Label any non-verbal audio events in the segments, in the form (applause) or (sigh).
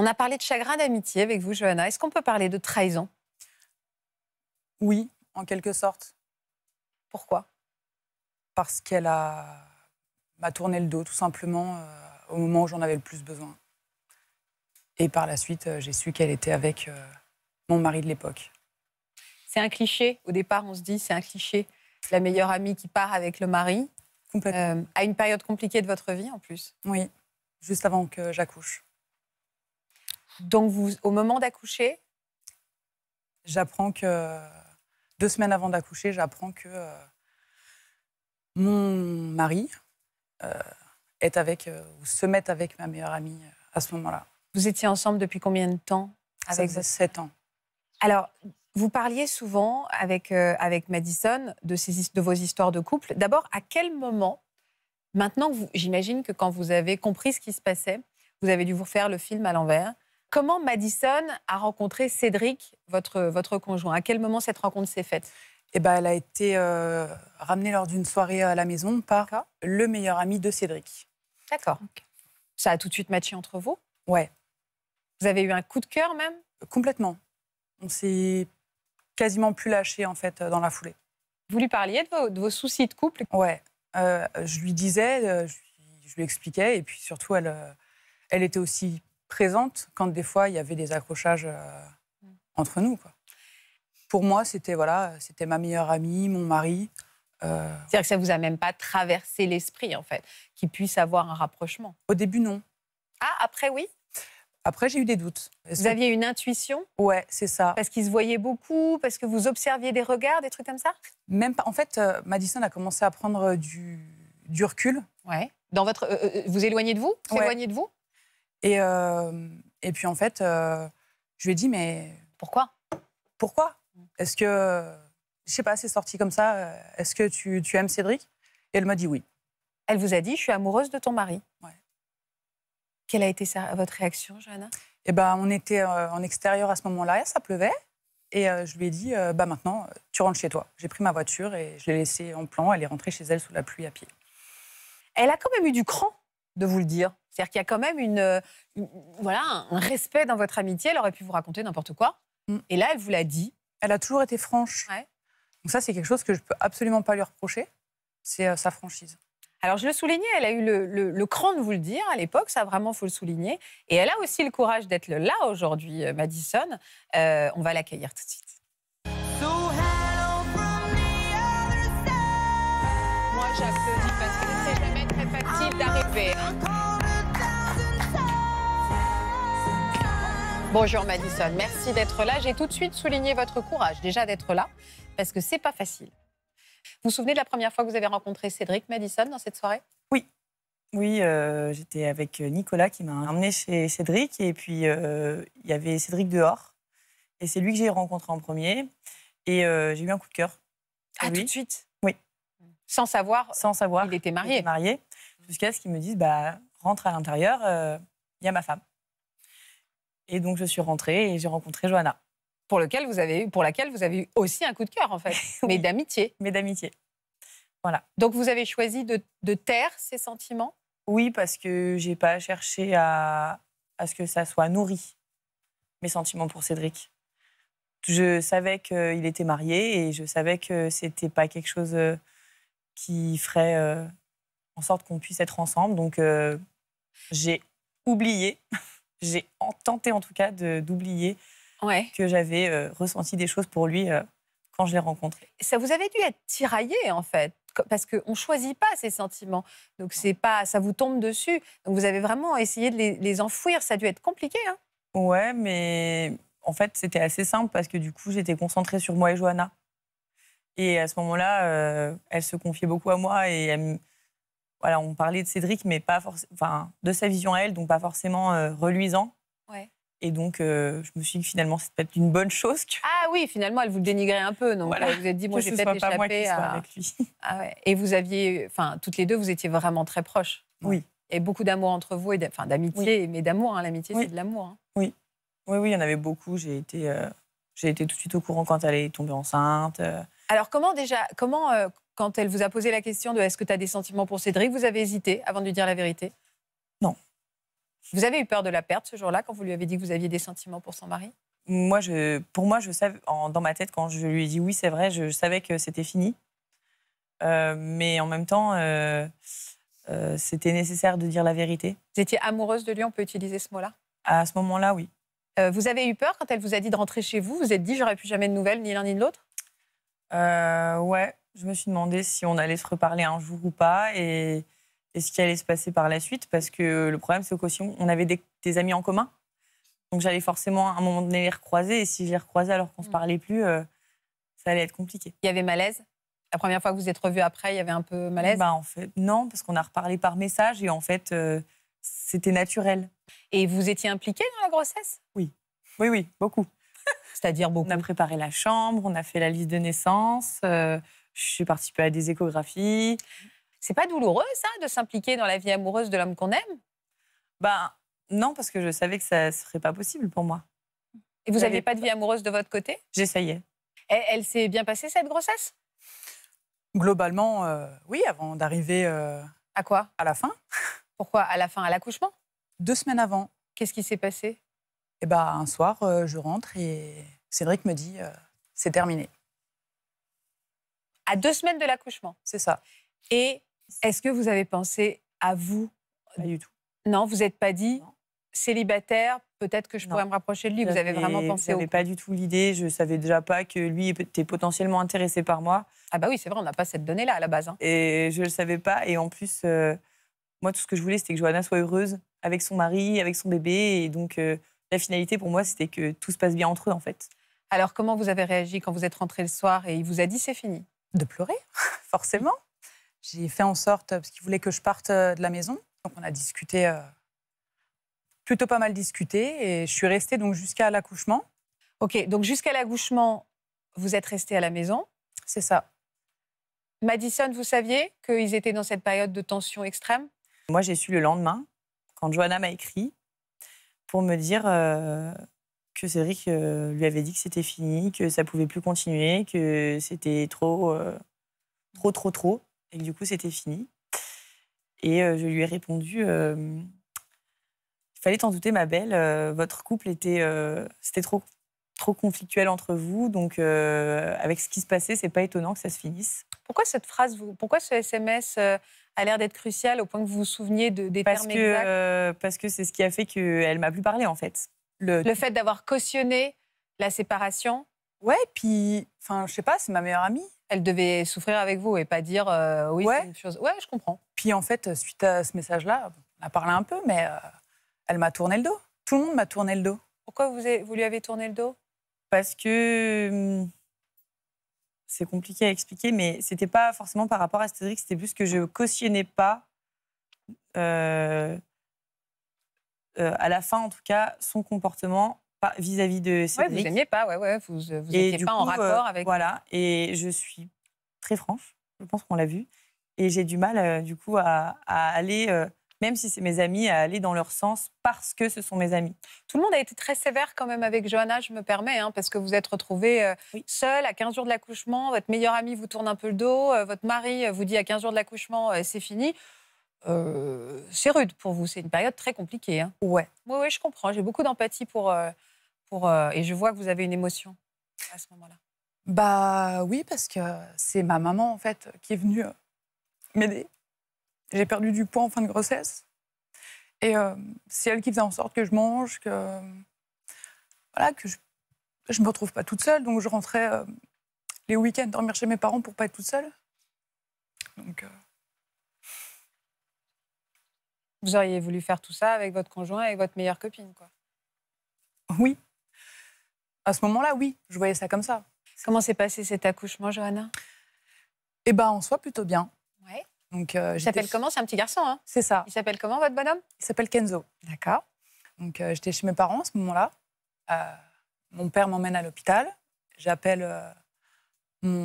On a parlé de chagrin d'amitié avec vous, Johanna. Est-ce qu'on peut parler de trahison Oui, en quelque sorte. Pourquoi Parce qu'elle a m'a tourné le dos, tout simplement, euh, au moment où j'en avais le plus besoin. Et par la suite, euh, j'ai su qu'elle était avec euh, mon mari de l'époque. C'est un cliché. Au départ, on se dit, c'est un cliché. La meilleure amie qui part avec le mari. à une période compliquée de votre vie, en plus. Oui, juste avant que j'accouche. Donc, vous, au moment d'accoucher J'apprends que. Deux semaines avant d'accoucher, j'apprends que euh, mon mari euh, est avec, euh, se met avec ma meilleure amie à ce moment-là. Vous étiez ensemble depuis combien de temps avec 7 ans. Alors, vous parliez souvent avec, avec Madison de, de vos histoires de couple. D'abord, à quel moment, maintenant, j'imagine que quand vous avez compris ce qui se passait, vous avez dû vous refaire le film à l'envers Comment Madison a rencontré Cédric, votre, votre conjoint À quel moment cette rencontre s'est faite eh ben, Elle a été euh, ramenée lors d'une soirée à la maison par le meilleur ami de Cédric. D'accord. Ça a tout de suite matché entre vous Ouais. Vous avez eu un coup de cœur même Complètement. On s'est quasiment plus lâché en fait dans la foulée. Vous lui parliez de vos, soucis de couple Ouais. Euh, je lui disais, euh, je lui, expliquais et puis surtout elle, elle était aussi présente quand des fois il y avait des accrochages euh, mm. entre nous. Quoi. Pour moi, c'était voilà, c'était ma meilleure amie, mon mari. Euh, C'est-à-dire que ça vous a même pas traversé l'esprit en fait, qu'il puisse avoir un rapprochement. Au début, non. Ah, après, oui. Après, j'ai eu des doutes. Vous aviez une intuition Ouais, c'est ça. Parce qu'ils se voyaient beaucoup, parce que vous observiez des regards, des trucs comme ça Même pas. En fait, euh, Madison a commencé à prendre du, du recul. Ouais. Dans votre, vous éloignez de vous S'éloigner de vous et, euh, et puis en fait, euh, je lui ai dit, mais. Pourquoi Pourquoi Est-ce que. Je sais pas, c'est sorti comme ça. Euh, est-ce que tu, tu aimes Cédric Et elle m'a dit oui. Elle vous a dit, je suis amoureuse de ton mari. Quelle a été votre réaction, Johanna Eh ben, on était en extérieur à ce moment-là, ça pleuvait. Et je lui ai dit, bah maintenant, tu rentres chez toi. J'ai pris ma voiture et je l'ai laissée en plan. Elle est rentrée chez elle sous la pluie à pied. Elle a quand même eu du cran de vous le dire. C'est-à-dire qu'il y a quand même une, voilà, un respect dans votre amitié. Elle aurait pu vous raconter n'importe quoi. Mm. Et là, elle vous l'a dit. Elle a toujours été franche. Donc ça, c'est quelque chose que je peux absolument pas lui reprocher. C'est euh, sa franchise. Alors, je le soulignais, elle a eu le, le, cran de vous le dire à l'époque, ça vraiment, faut le souligner. Et elle a aussi le courage d'être là aujourd'hui, euh, Madison. Euh, on va l'accueillir tout de suite. Moi, j'applaudis parce que jamais très facile d'arriver. Hein. Bonjour Madison, merci d'être là. J'ai tout de suite souligné votre courage déjà d'être là, parce que c'est pas facile. Vous vous souvenez de la première fois que vous avez rencontré Cédric Madison dans cette soirée Oui. Oui, euh, j'étais avec euh, Nicolas qui m'a emmené chez Cédric et puis euh, il y avait Cédric dehors et c'est lui que j'ai rencontré en premier et j'ai eu un coup de cœur. Ah tout de suite Oui. Sans savoir. Sans savoir. Il était marié. marié jusqu'à ce qu'il me dise, bah rentre à l'intérieur, il y a ma femme. Et donc, je suis rentrée et j'ai rencontré Johanna. Pour, lequel vous avez eu, pour laquelle vous avez eu aussi un coup de cœur, en fait, (laughs) mais d'amitié. Mais d'amitié. Voilà. Donc, vous avez choisi de, taire ces sentiments Oui, parce que j'ai pas cherché à, à ce que ça soit nourri, mes sentiments pour Cédric. Je savais qu'il était marié et je savais que c'était pas quelque chose euh, qui ferait euh, en sorte qu'on puisse être ensemble. Donc, euh, j'ai oublié j'ai tenté en tout cas d'oublier que j'avais euh, ressenti des choses pour lui euh, quand je l'ai rencontré. Ça vous avait dû être tiraillé en fait, parce qu'on ne choisit pas ses sentiments, donc c'est pas, ça vous tombe dessus. vous avez vraiment essayé de les, enfouir, ça a dû être compliqué. Hein ouais, mais en fait c'était assez simple parce que du coup j'étais concentrée sur moi et Johanna. Et à ce moment-là, euh, elle se confiait beaucoup à moi et elle on parlait de Cédric, mais pas forcément, enfin, de sa vision à elle, donc pas forcément euh, reluisant. Ouais. Et donc, euh, je me suis dit que finalement, c'est peut-être une bonne chose. Ah oui, finalement, elle vous dénigrait un peu. Donc, vous euh, vous êtes dit, moi, j'ai peut-être échappé avec lui. (laughs) Ah et vous aviez, enfin, toutes les deux, vous étiez vraiment très proches. Oui. Et beaucoup d'amour entre vous, et enfin, d'amitié, mais d'amour. Hein. L'amitié, c'est de l'amour. Hein. Oui. Oui, oui, il y en avait beaucoup. J'ai été, j'ai été tout de suite au courant quand elle est tombée enceinte. Alors, comment déjà, comment quand elle vous a posé la question de est-ce que tu as des sentiments pour Cédric, vous avez hésité avant de lui dire la vérité Non. Vous avez eu peur de la perte ce jour-là quand vous lui avez dit que vous aviez des sentiments pour son mari moi, je, Pour moi, je savais, dans ma tête, quand je lui ai dit oui, c'est vrai, je, savais que c'était fini. Euh, mais en même temps, euh, euh, c'était nécessaire de dire la vérité. Vous étiez amoureuse de lui, on peut utiliser ce mot-là À ce moment-là, oui. vous avez eu peur quand elle vous a dit de rentrer chez vous Vous êtes dit, j'aurais plus jamais de nouvelles, ni l'un ni l'autre Ouais, je me suis demandé si on allait se reparler un jour ou pas et, ce qui allait se passer par la suite. Parce que le problème, c'est qu'on on avait des, amis en commun. Donc j'allais forcément à un moment donné les recroiser. Et si je les recroisais alors qu'on ne se mm. parlait plus, euh, ça allait être compliqué. Il y avait malaise La première fois que vous êtes revus après, il y avait un peu malaise ben, en fait, Non, parce qu'on a reparlé par message et en fait, euh, c'était naturel. Et vous étiez impliquée dans la grossesse Oui. Oui, oui, beaucoup. (laughs) C'est-à-dire beaucoup. On a préparé la chambre, on a fait la liste de naissance. Euh, je suis participé à des échographies. C'est pas douloureux, ça, de s'impliquer dans la vie amoureuse de l'homme qu'on aime Ben non, parce que je savais que ça ne serait pas possible pour moi. Et vous n'aviez pas de vie amoureuse de votre côté J'essayais. Elle, elle s'est bien passée, cette grossesse Globalement, euh, oui, avant d'arriver. Euh, à quoi À la fin. Pourquoi À la fin, à l'accouchement Deux semaines avant. Qu'est-ce qui s'est passé Eh ben, un soir, euh, je rentre et Cédric me dit c'est terminé à deux semaines de l'accouchement. C'est ça. Et est-ce que vous avez pensé à vous Pas du tout. Non, vous n'êtes pas dit célibataire, peut-être que je pourrais me rapprocher de lui. Vous avez vraiment pensé au. pas du tout l'idée. Je savais déjà pas que lui était potentiellement intéressé par moi. Ah bah oui, c'est vrai, on n'a pas cette donnée-là à la base. Hein. Et je le savais pas. Et en plus, euh, moi, tout ce que je voulais, c'était que Johanna soit heureuse avec son mari, avec son bébé. Et donc, euh, la finalité pour moi, c'était que tout se passe bien entre eux, en fait. Alors, comment vous avez réagi quand vous êtes rentrée le soir et il vous a dit c'est fini de pleurer, (laughs) forcément. J'ai fait en sorte, parce qu'il voulait que je parte euh, de la maison, donc on a discuté, euh, plutôt pas mal discuté, et je suis restée donc jusqu'à l'accouchement. Ok, donc jusqu'à l'accouchement, vous êtes restée à la maison. C'est ça. Madison, vous saviez qu'ils étaient dans cette période de tension extrême Moi, j'ai su le lendemain, quand Johanna m'a écrit, pour me dire euh, que Cédric euh, lui avait dit que c'était fini, que ça pouvait plus continuer, que c'était trop, euh, trop, trop, trop, et que du coup c'était fini. Et euh, je lui ai répondu il fallait t'en douter, ma belle, votre couple était, c'était trop, trop conflictuel entre vous, donc avec ce qui se passait, c'est pas étonnant que ça se finisse. Pourquoi cette phrase, vous, pourquoi ce SMS a l'air d'être crucial au point que vous vous souveniez de, des termes que, exacts Parce que c'est ce qui a fait qu'elle m'a plus parlé en fait le... fait d'avoir cautionné la séparation. Ouais, puis, enfin, je sais pas, c'est ma meilleure amie. Elle devait souffrir avec vous et pas dire euh, oui, ouais. c'est une chose. Ouais, je comprends. Puis en fait, suite à ce message-là, on a parlé un peu, mais euh, elle m'a tourné le dos. Tout le monde m'a tourné le dos. Pourquoi vous, avez, vous lui avez tourné le dos Parce que. Hmm, c'est compliqué à expliquer, mais c'était pas forcément par rapport à Cédric, c'était plus que je cautionnais pas euh, euh, à la fin en tout cas, son comportement vis-à-vis de Cédric. Ouais, vous n'aimiez pas, ouais, ouais, vous n'étiez euh, pas en euh, rapport avec. Voilà, et je suis très franche, je pense qu'on l'a vu, et j'ai du mal du coup à, aller même si c'est mes amis, à aller dans leur sens parce que ce sont mes amis. Tout le monde a été très sévère quand même avec Johanna, je me permets, hein, parce que vous êtes retrouvée seule à 15 jours de l'accouchement, votre meilleure amie vous tourne un peu le dos, votre mari vous dit à 15 jours de l'accouchement, c'est fini. Euh, c'est rude pour vous. C'est une période très compliquée. Hein. Ouais. Oui, je comprends. J'ai beaucoup d'empathie pour. Euh, pour euh, et je vois que vous avez une émotion à ce moment-là. Bah oui, parce que c'est ma maman, en fait, qui est venue m'aider. J'ai perdu du poids en fin de grossesse. Et c'est elle qui faisait en sorte que je mange, que. Voilà, que je, ne me retrouve pas toute seule. Donc je rentrais les week-ends dormir chez mes parents pour pas être toute seule. Donc. Vous auriez voulu faire tout ça avec votre conjoint et votre meilleure copine, quoi. Oui. À ce moment-là, oui, je voyais ça comme ça. Comment s'est passé cet accouchement, Johanna Eh ben, en soi, plutôt bien. Ouais. Donc, euh, il s'appelle comment C'est un petit garçon, hein C'est ça. Il s'appelle comment, votre bonhomme Il s'appelle Kenzo. D'accord. Donc, euh, j'étais chez mes parents à ce moment-là. Euh, mon père m'emmène à l'hôpital. J'appelle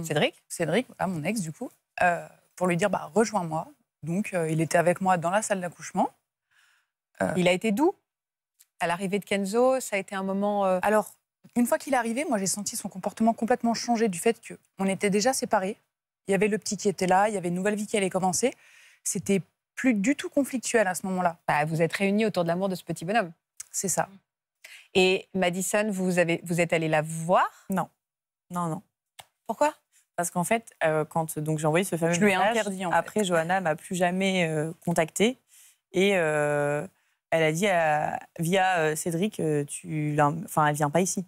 Cédric Cédric, voilà, mon ex, du coup, pour lui dire bah, rejoins-moi. Donc, euh, il était avec moi dans la salle d'accouchement. Euh. Il a été doux À l'arrivée de Kenzo, ça a été un moment... Euh, alors, une fois qu'il est arrivé, moi, j'ai senti son comportement complètement changer du fait qu'on était déjà séparés. Il y avait le petit qui était là, il y avait une nouvelle vie qui allait commencer. C'était plus du tout conflictuel à ce moment-là. Bah, vous êtes réunis autour de l'amour de ce petit bonhomme. C'est ça. Et Madison, vous, avez, vous êtes allé la voir Non. Non, non. Pourquoi parce qu'en fait, euh, quand donc j'ai envoyé ce fameux je lui ai message, interdit, après Johanna m'a plus jamais euh, contactée et euh, elle a dit via Cédric, tu, enfin elle vient pas ici.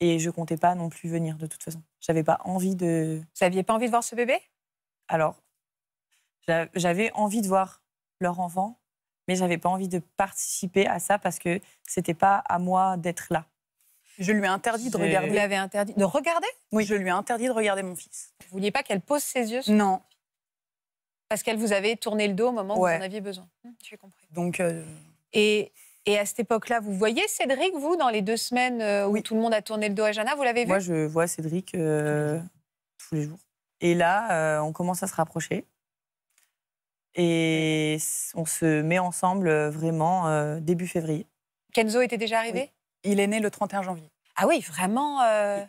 Et je comptais pas non plus venir de toute façon. J'avais pas envie de. Vous n'aviez pas envie de voir ce bébé Alors, j'avais envie de voir leur enfant, mais j'avais pas envie de participer à ça parce que c'était pas à moi d'être là. Je lui ai interdit de regarder. Vous l'avez interdit de regarder Oui, je lui ai interdit de regarder mon fils. Vous vouliez pas qu'elle pose ses yeux sur Non. Parce qu'elle vous avait tourné le dos au moment où vous en aviez besoin. tu hum, as compris. Donc. Euh, et, et, à cette époque-là, vous voyez Cédric, vous, dans les deux semaines euh, où tout le monde a tourné le dos à Jana, vous l'avez vu Moi, je vois Cédric euh, tous les jours. Et là, on commence à se rapprocher. Et on se met ensemble vraiment début février. Kenzo était déjà arrivé il est né le 31 janvier. Ah oui, vraiment euh.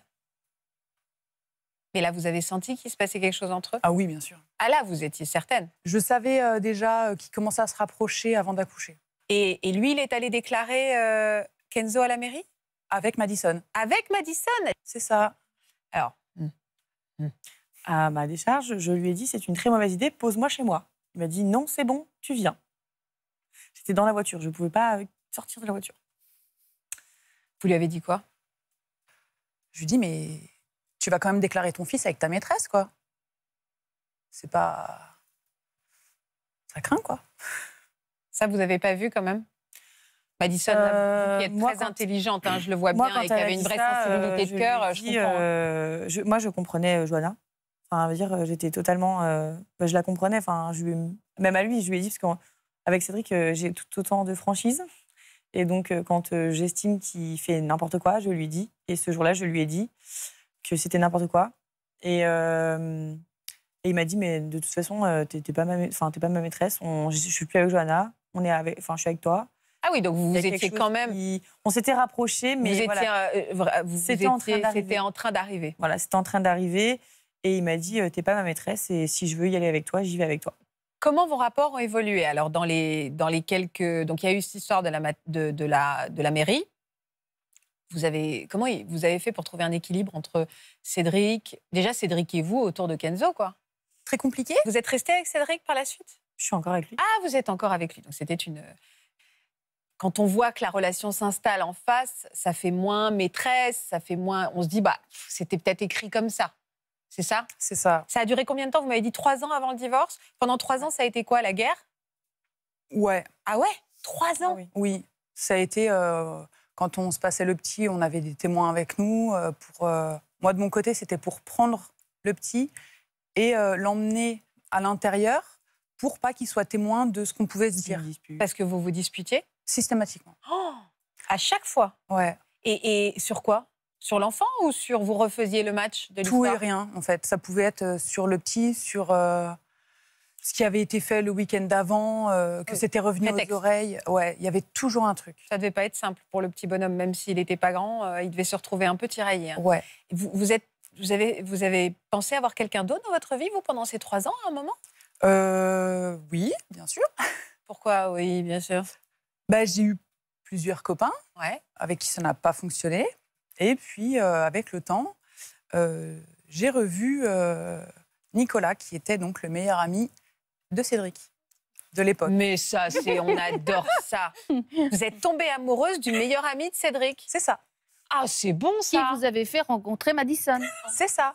Mais là, vous avez senti qu'il se passait quelque chose entre eux Ah oui, bien sûr. Ah là, vous étiez certaine Je savais euh, déjà euh, qu'il commençait à se rapprocher avant d'accoucher. Et, lui, il est allé déclarer Kenzo à la mairie Avec Madison. Avec Madison C'est ça. Alors, à ma décharge, je lui ai dit c'est une très mauvaise idée, pose-moi chez moi. Il m'a dit non, c'est bon, tu viens. J'étais dans la voiture, je ne pouvais pas sortir de la voiture. Vous lui avez dit quoi Je lui dis, mais tu vas quand même déclarer ton fils avec ta maîtresse, quoi. C'est pas. Ça craint, quoi. Ça, vous avez pas vu quand même Madison, bah, euh, qui est très intelligente, hein, je le vois bien, et qui avait une vraie euh, sensibilité de cœur, euh, je, moi, je comprenais Joanna. Enfin, à dire, j'étais totalement. Bah, je la comprenais. Enfin, je, même à lui, je lui ai dit, parce qu'avec Cédric, j'ai tout autant de franchise. Et donc, euh, quand euh, j'estime qu'il fait n'importe quoi, je lui dis. Et ce jour-là, je lui ai dit que c'était n'importe quoi. Et, euh, et il m'a dit, mais de toute façon, t'es pas, ma, pas ma maîtresse. On, je, suis plus avec Johanna. On est avec, enfin, je suis avec toi. Ah oui, donc vous, étiez quand même. On s'était rapprochés, mais vous voilà. étiez, c'était en train d'arriver. Voilà, c'était en train d'arriver, et il m'a dit, t'es pas ma maîtresse, et si je veux y aller avec toi, j'y vais avec toi. Comment vos rapports ont évolué Alors, dans les, dans les quelques. Donc, il y a eu cette histoire de la, de, la, de la mairie. Vous avez, comment vous avez fait pour trouver un équilibre entre Cédric, déjà Cédric et vous autour de Kenzo, quoi Très compliqué. Vous êtes resté avec Cédric par la suite Je suis encore avec lui. Ah, vous êtes encore avec lui. Donc, c'était une quand on voit que la relation s'installe en face, ça fait moins maîtresse, ça fait moins. On se dit, bah, c'était peut-être écrit comme ça c'est ça C'est ça. Ça a duré combien de temps Vous m'avez dit trois ans avant le divorce. Pendant trois ans, ça a été quoi, la guerre Ouais. Ah ouais Trois ans ah oui. ça a été... Euh, quand on se passait le petit, on avait des témoins avec nous. Euh, pour, euh, moi, de mon côté, c'était pour prendre le petit et l'emmener à l'intérieur pour pas qu'il soit témoin de ce qu'on pouvait se dire. Parce que vous vous disputiez Systématiquement. Oh à chaque fois Ouais. et sur quoi sur l'enfant ou sur vous refaisiez le match de Tout et rien, en fait. Ça pouvait être euh, sur le petit, sur euh, ce qui avait été fait le week-end d'avant, euh, que c'était revenu aux oreilles. Ouais, il y avait toujours un truc. Ça devait pas être simple pour le petit bonhomme, même s'il n'était pas grand, il devait se retrouver un peu tiraillé. Hein. Ouais. Vous, êtes, vous, avez, vous avez pensé avoir quelqu'un d'autre dans votre vie, vous, pendant ces trois ans, à un moment Oui, bien sûr. Pourquoi Oui, bien sûr. Bah, j'ai eu plusieurs copains ouais. avec qui ça n'a pas fonctionné. Et puis, euh, avec le temps, euh, j'ai revu euh, Nicolas, qui était donc le meilleur ami de Cédric de l'époque. Mais ça, c'est, on adore ça. (laughs) Vous êtes tombée amoureuse du meilleur ami de Cédric. C'est ça. Ah, c'est bon ça. Qui vous avez fait rencontrer Madison. C'est ça.